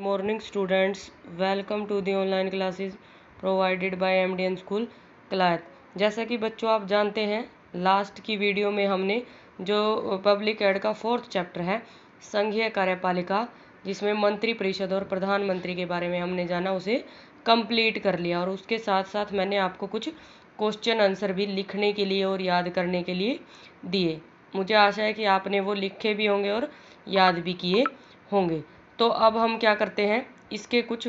welcome to the online the provided classes M D N school क्लाथ जैसा कि बच्चों आप जानते हैं लास्ट की वीडियो में हमने जो पब्लिक एड का फोर्थ चैप्टर है संघीय कार्यपालिका जिसमें मंत्री परिषद और प्रधानमंत्री के बारे में हमने जाना उसे कंप्लीट कर लिया और उसके साथ साथ मैंने आपको कुछ क्वेश्चन आंसर भी लिखने के लिए और याद करने के लिए दिए मुझे आशा है कि आपने वो लिखे भी होंगे और याद भी किए होंगे तो अब हम क्या करते हैं इसके कुछ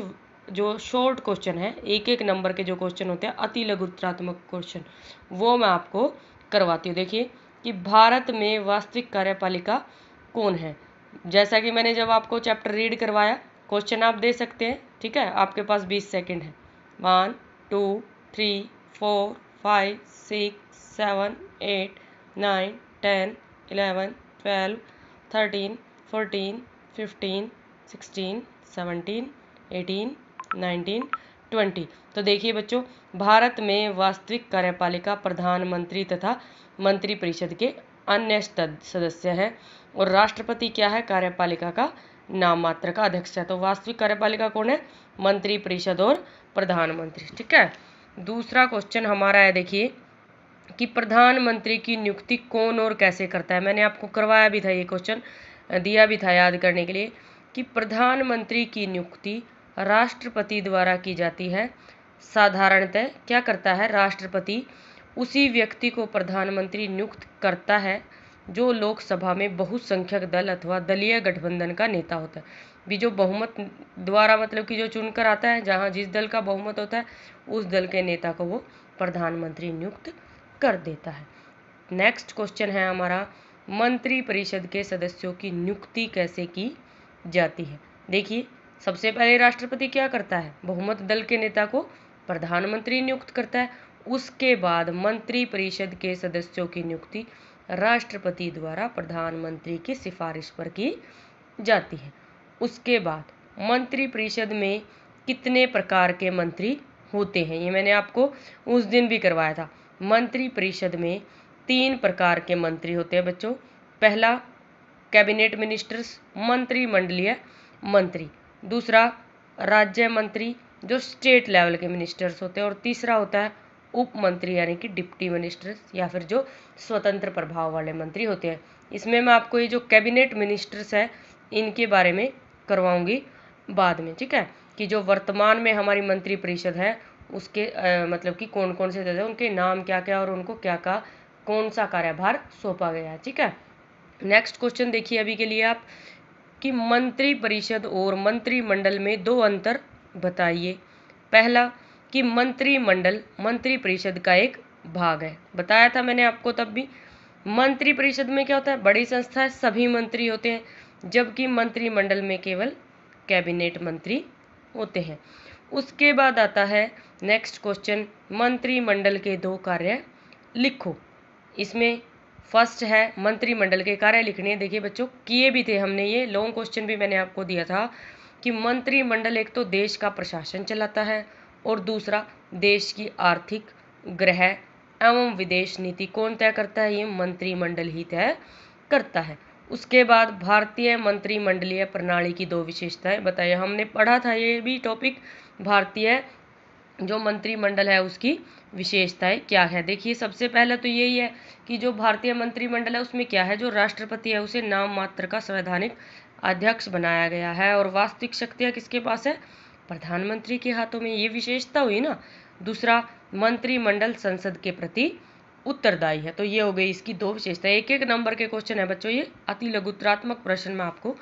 जो शॉर्ट क्वेश्चन है एक एक नंबर के जो क्वेश्चन होते हैं अति लघुत्रात्मक क्वेश्चन वो मैं आपको करवाती हूँ देखिए कि भारत में वास्तविक कार्यपालिका कौन है जैसा कि मैंने जब आपको चैप्टर रीड करवाया क्वेश्चन आप दे सकते हैं ठीक है आपके पास बीस सेकेंड है one two three four five six seven eight nine ten eleven twelve thirteen fourteen fifteen sixteen seventeen eighteen nineteen twenty तो देखिए बच्चों भारत में वास्तविक कार्यपालिका प्रधानमंत्री तथा मंत्रिपरिषद के अन्य सदस्य हैं और राष्ट्रपति क्या है कार्यपालिका का नाम मात्र का अध्यक्ष है तो वास्तविक कार्यपालिका कौन है मंत्रिपरिषद और प्रधानमंत्री ठीक है दूसरा क्वेश्चन हमारा है देखिए कि प्रधानमंत्री की नियुक्ति कौन और कैसे करता है मैंने आपको करवाया भी था ये क्वेश्चन दिया भी था याद करने के लिए कि प्रधानमंत्री की नियुक्ति राष्ट्रपति द्वारा की जाती है साधारणतः क्या करता है राष्ट्रपति उसी व्यक्ति को प्रधानमंत्री नियुक्त करता है जो लोकसभा में बहुसंख्यक दल अथवा दलीय गठबंधन का नेता होता है भी जो बहुमत द्वारा मतलब कि जो चुनकर आता है जहाँ जिस दल का बहुमत होता है उस दल के नेता को वो प्रधानमंत्री नियुक्त कर देता है नेक्स्ट क्वेश्चन है हमारा मंत्रिपरिषद के सदस्यों की नियुक्ति कैसे की जाती है देखिए सबसे पहले राष्ट्रपति क्या करता है बहुमत दल के नेता को प्रधानमंत्री नियुक्त करता है उसके बाद मंत्रिपरिषद के सदस्यों की नियुक्ति राष्ट्रपति द्वारा प्रधानमंत्री की सिफारिश पर की जाती है उसके बाद मंत्रिपरिषद में कितने प्रकार के मंत्री होते हैं ये मैंने आपको उस दिन भी करवाया था मंत्रिपरिषद में तीन प्रकार के मंत्री होते हैं बच्चों पहला कैबिनेट मिनिस्टर्स मंत्रिमंडलीय मंत्री दूसरा राज्य मंत्री जो स्टेट लेवल के मिनिस्टर्स होते हैं और तीसरा होता है उप मंत्री यानी कि डिप्टी मिनिस्टर्स या फिर जो स्वतंत्र प्रभाव वाले मंत्री होते हैं इसमें मैं आपको ये जो कैबिनेट मिनिस्टर्स है इनके बारे में करवाऊंगी बाद में ठीक है कि जो वर्तमान में हमारी मंत्री परिषद है उसके आ, मतलब कि कौन कौन से उनके नाम क्या क्या और उनको क्या का कौन सा कार्यभार सौंपा गया है ठीक है नेक्स्ट क्वेश्चन देखिए अभी के लिए आप कि मंत्री परिषद और मंत्रिमंडल में दो अंतर बताइए पहला कि मंत्रिमंडल मंत्री परिषद का एक भाग है बताया था मैंने आपको तब भी मंत्री परिषद में क्या होता है बड़ी संस्था है सभी मंत्री होते हैं जबकि मंत्रिमंडल में केवल कैबिनेट मंत्री होते हैं उसके बाद आता है नेक्स्ट क्वेश्चन मंत्रिमंडल के दो कार्य लिखो इसमें फर्स्ट है मंत्रिमंडल के कार्य लिखने देखिए बच्चों किए भी थे हमने ये लॉन्ग क्वेश्चन भी मैंने आपको दिया था कि मंत्रिमंडल एक तो देश का प्रशासन चलाता है और दूसरा देश की आर्थिक ग्रह एवं विदेश नीति कौन तय करता है ये मंत्रिमंडल ही तय करता है उसके बाद भारतीय मंत्रिमंडलीय प्रणाली की दो विशेषताएं बताइए हमने पढ़ा था ये भी टॉपिक भारतीय जो मंत्रिमंडल है उसकी विशेषताएं क्या है देखिए सबसे पहले तो यही है कि जो भारतीय मंत्रिमंडल है उसमें क्या है जो राष्ट्रपति है उसे नाम मात्र का संवैधानिक अध्यक्ष बनाया गया है और वास्तविक शक्तियाँ किसके पास है प्रधानमंत्री के हाथों में ये विशेषता हुई ना दूसरा मंत्रिमंडल संसद के प्रति उत्तरदायी है तो ये हो गई इसकी दो विशेषता एक एक नंबर के क्वेश्चन है बच्चों ये अति लघुत्रात्मक प्रश्न में आपको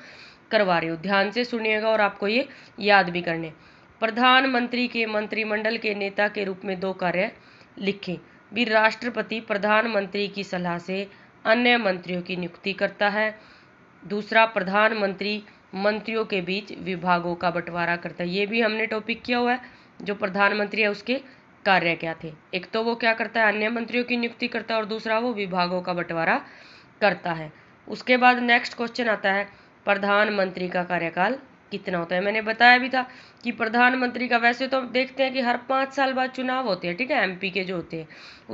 करवा रही हूँ ध्यान से सुनिएगा और आपको ये याद भी करने प्रधानमंत्री के मंत्रिमंडल के नेता के रूप में दो कार्य लिखें भी राष्ट्रपति प्रधानमंत्री की सलाह से अन्य मंत्रियों की नियुक्ति करता है दूसरा प्रधानमंत्री मंत्रियों के बीच विभागों का बंटवारा करता है ये भी हमने टॉपिक किया हुआ है जो प्रधानमंत्री है उसके कार्य क्या थे एक तो वो क्या करता है अन्य मंत्रियों की नियुक्ति करता है और दूसरा वो विभागों का बंटवारा करता है उसके बाद नेक्स्ट क्वेश्चन आता है प्रधानमंत्री का कार्यकाल कितना होता है मैंने बताया भी था कि प्रधानमंत्री का वैसे तो देखते हैं कि हर पाँच साल बाद चुनाव होते हैं ठीक है एमपी के जो होते हैं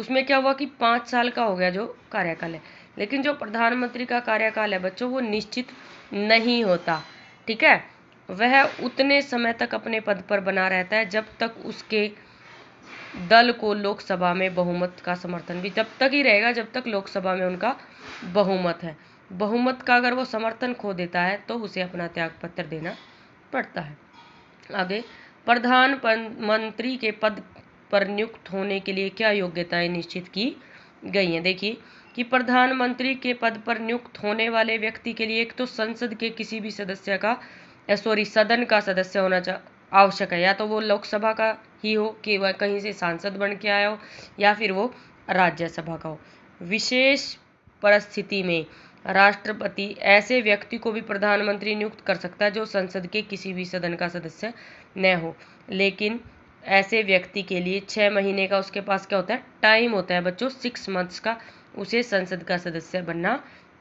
उसमें क्या हुआ कि पाँच साल का हो गया जो कार्यकाल है लेकिन जो प्रधानमंत्री का कार्यकाल है बच्चों वो निश्चित नहीं होता ठीक है वह उतने समय तक अपने पद पर बना रहता है जब तक उसके दल को लोकसभा में बहुमत का समर्थन भी तब तक ही रहेगा जब तक लोकसभा में उनका बहुमत है बहुमत का अगर वो समर्थन खो देता है तो उसे अपना त्याग पत्र देना पड़ता है आगे प्रधान मंत्री के पद पर नियुक्त होने के लिए क्या योग्यताएं निश्चित की गई हैं देखिए कि प्रधानमंत्री के पद पर नियुक्त होने वाले व्यक्ति के लिए एक तो संसद के किसी भी सदस्य का सॉरी सदन का सदस्य होना आवश्यक है या तो वो लोकसभा का ही हो कि वह कहीं से सांसद बन के आया हो या फिर वो राज्यसभा का हो विशेष परिस्थिति में राष्ट्रपति ऐसे व्यक्ति को भी प्रधानमंत्री नियुक्त कर सकता है जो संसद के किसी भी सदन का सदस्य न हो लेकिन ऐसे व्यक्ति के लिए छः महीने का उसके पास क्या होता है टाइम होता है बच्चों सिक्स मंथ्स का उसे संसद का सदस्य बनना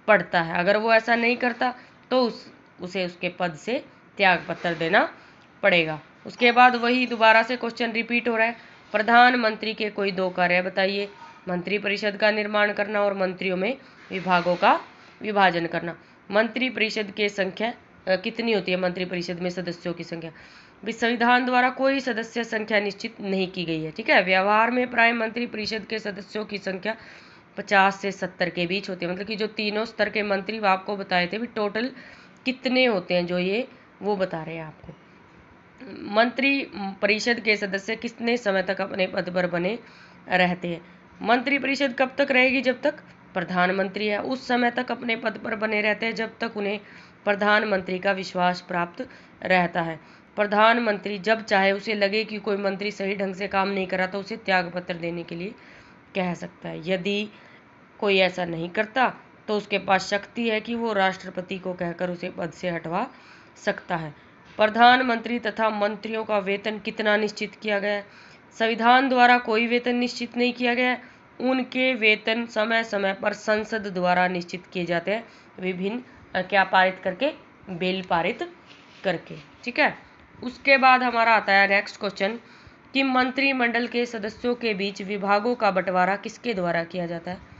पड़ता है अगर वो ऐसा नहीं करता तो उस उसे उसके पद से त्याग पत्र देना पड़ेगा उसके बाद वही दोबारा से क्वेश्चन रिपीट हो रहा है प्रधानमंत्री के कोई दो कार्य बताइए मंत्रिपरिषद का निर्माण करना और मंत्रियों में विभागों का विभाजन करना मंत्रिपरिषद के संख्या कितनी होती है मंत्रिपरिषद में सदस्यों की संख्या संविधान द्वारा कोई सदस्य संख्या निश्चित नहीं की गई है ठीक है व्यवहार में प्राय मंत्रिपरिषद के सदस्यों की संख्या पचास से सत्तर के बीच होती है मतलब कि जो तीनों स्तर के मंत्री वो आपको बताए थे भी टोटल कितने होते हैं जो ये वो बता रहे हैं आपको मंत्री परिषद के सदस्य कितने समय तक अपने पद पर बने रहते हैं मंत्रिपरिषद कब तक रहेगी जब तक प्रधानमंत्री है उस समय तक अपने पद पर बने रहते हैं जब तक उन्हें प्रधानमंत्री का विश्वास प्राप्त रहता है प्रधानमंत्री जब चाहे उसे लगे कि कोई मंत्री सही ढंग से काम नहीं कर रहा तो उसे त्यागपत्र देने के लिए कह सकता है यदि कोई ऐसा नहीं करता तो उसके पास शक्ति है कि वो राष्ट्रपति को कहकर उसे पद से हटवा सकता है प्रधानमंत्री तथा मंत्रियों का वेतन कितना निश्चित किया गया है संविधान द्वारा कोई वेतन निश्चित नहीं किया गया है उनके वेतन समय समय पर संसद द्वारा निश्चित किए जाते हैं विभिन्न क्या पारित करके बिल पारित करके ठीक है उसके बाद हमारा आता है नेक्स्ट क्वेश्चन कि मंत्रिमंडल के सदस्यों के बीच विभागों का बंटवारा किसके द्वारा किया जाता है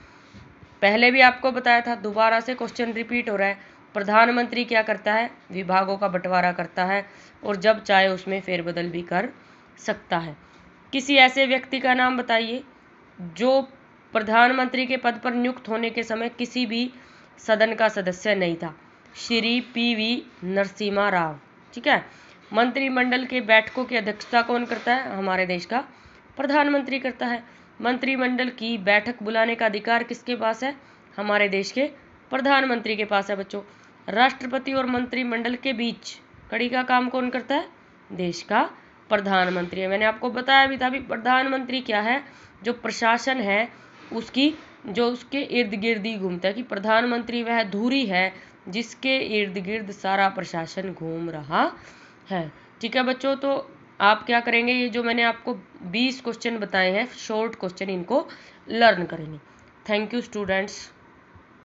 पहले भी आपको बताया था दोबारा से क्वेश्चन रिपीट हो रहा है प्रधानमंत्री क्या करता है विभागों का बंटवारा करता है और जब चाहे उसमें फेरबदल भी कर सकता है किसी ऐसे व्यक्ति का नाम बताइए जो प्रधानमंत्री के पद पर नियुक्त होने के समय किसी भी सदन का सदस्य नहीं था श्री पी वी नरसिम्हा राव ठीक है मंत्रिमंडल के बैठकों की अध्यक्षता कौन करता है हमारे देश का प्रधानमंत्री करता है मंत्रिमंडल की बैठक बुलाने का अधिकार किसके पास है हमारे देश के प्रधानमंत्री के पास है बच्चों राष्ट्रपति और मंत्रिमंडल के बीच कड़ी का काम कौन करता है देश का प्रधानमंत्री है मैंने आपको बताया भी था भी प्रधानमंत्री क्या है जो प्रशासन है उसकी जो उसके इर्द गिर्द ही घूमता है कि प्रधानमंत्री वह धूरी है जिसके इर्द गिर्द सारा प्रशासन घूम रहा है ठीक है बच्चों तो आप क्या करेंगे ये जो मैंने आपको 20 क्वेश्चन बताए हैं शॉर्ट क्वेश्चन इनको लर्न करेंगे थैंक यू स्टूडेंट्स